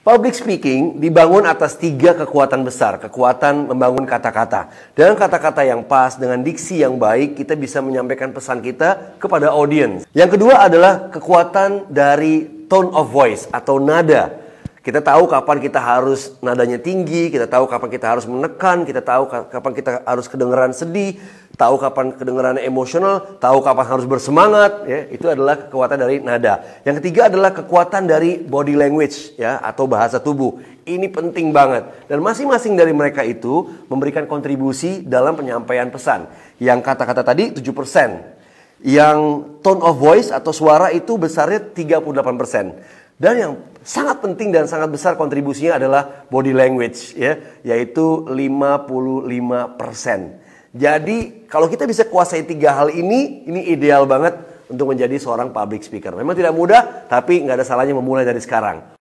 Public speaking dibangun atas tiga kekuatan besar. Kekuatan membangun kata-kata. Dengan kata-kata yang pas, dengan diksi yang baik, kita bisa menyampaikan pesan kita kepada audiens. Yang kedua adalah kekuatan dari tone of voice atau nada kita tahu kapan kita harus nadanya tinggi, kita tahu kapan kita harus menekan, kita tahu kapan kita harus kedengeran sedih, tahu kapan kedengeran emosional, tahu kapan harus bersemangat, ya. Itu adalah kekuatan dari nada. Yang ketiga adalah kekuatan dari body language ya atau bahasa tubuh. Ini penting banget. Dan masing-masing dari mereka itu memberikan kontribusi dalam penyampaian pesan. Yang kata-kata tadi 7%. Yang tone of voice atau suara itu besarnya 38%. persen. Dan yang sangat penting dan sangat besar kontribusinya adalah body language ya, yaitu 55%. Jadi kalau kita bisa kuasai tiga hal ini, ini ideal banget untuk menjadi seorang public speaker. Memang tidak mudah, tapi nggak ada salahnya memulai dari sekarang.